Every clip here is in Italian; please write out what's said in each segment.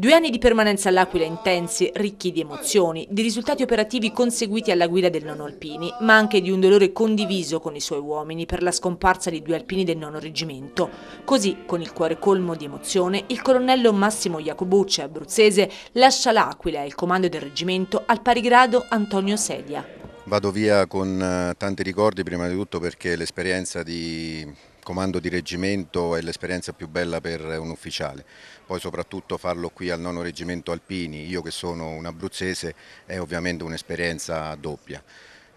Due anni di permanenza all'Aquila intensi, ricchi di emozioni, di risultati operativi conseguiti alla guida del nono Alpini, ma anche di un dolore condiviso con i suoi uomini per la scomparsa di due alpini del nono reggimento. Così, con il cuore colmo di emozione, il colonnello Massimo Jacobucci, abruzzese, lascia l'Aquila e il comando del reggimento al pari grado Antonio Sedia. Vado via con eh, tanti ricordi, prima di tutto perché l'esperienza di comando di reggimento è l'esperienza più bella per un ufficiale, poi soprattutto farlo qui al nono reggimento Alpini, io che sono un abruzzese, è ovviamente un'esperienza doppia.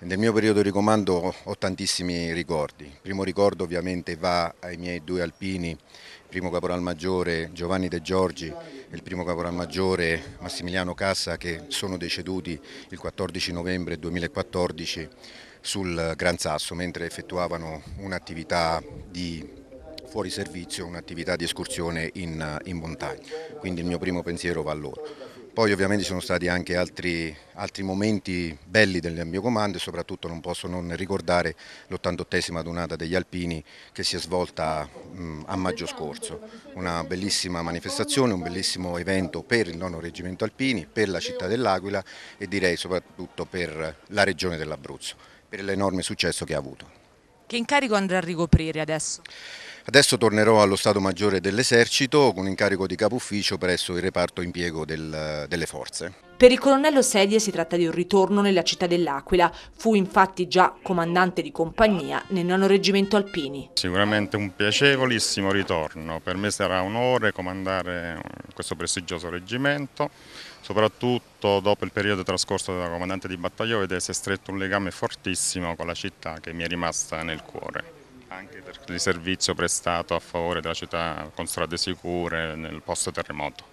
Nel mio periodo di comando ho tantissimi ricordi. Il primo ricordo ovviamente va ai miei due alpini, il primo caporal maggiore Giovanni De Giorgi e il primo caporal maggiore Massimiliano Cassa che sono deceduti il 14 novembre 2014 sul Gran Sasso mentre effettuavano un'attività di fuori servizio, un'attività di escursione in, in montagna. Quindi il mio primo pensiero va a loro. Poi ovviamente ci sono stati anche altri, altri, momenti belli del mio comando e soprattutto non posso non ricordare l'88esima donata degli Alpini che si è svolta a maggio scorso. Una bellissima manifestazione, un bellissimo evento per il nono reggimento Alpini, per la città dell'Aquila e direi soprattutto per la regione dell'Abruzzo, per l'enorme successo che ha avuto. Che incarico andrà a ricoprire adesso? Adesso tornerò allo Stato Maggiore dell'Esercito con incarico di capo ufficio presso il reparto impiego del, delle forze. Per il colonnello Sedie si tratta di un ritorno nella città dell'Aquila. Fu infatti già comandante di compagnia nel nono reggimento alpini. Sicuramente un piacevolissimo ritorno. Per me sarà un onore comandare questo prestigioso reggimento. Soprattutto dopo il periodo trascorso da comandante di battaglione vedete si è stretto un legame fortissimo con la città che mi è rimasta nel cuore anche per il servizio prestato a favore della città con strade sicure nel post terremoto.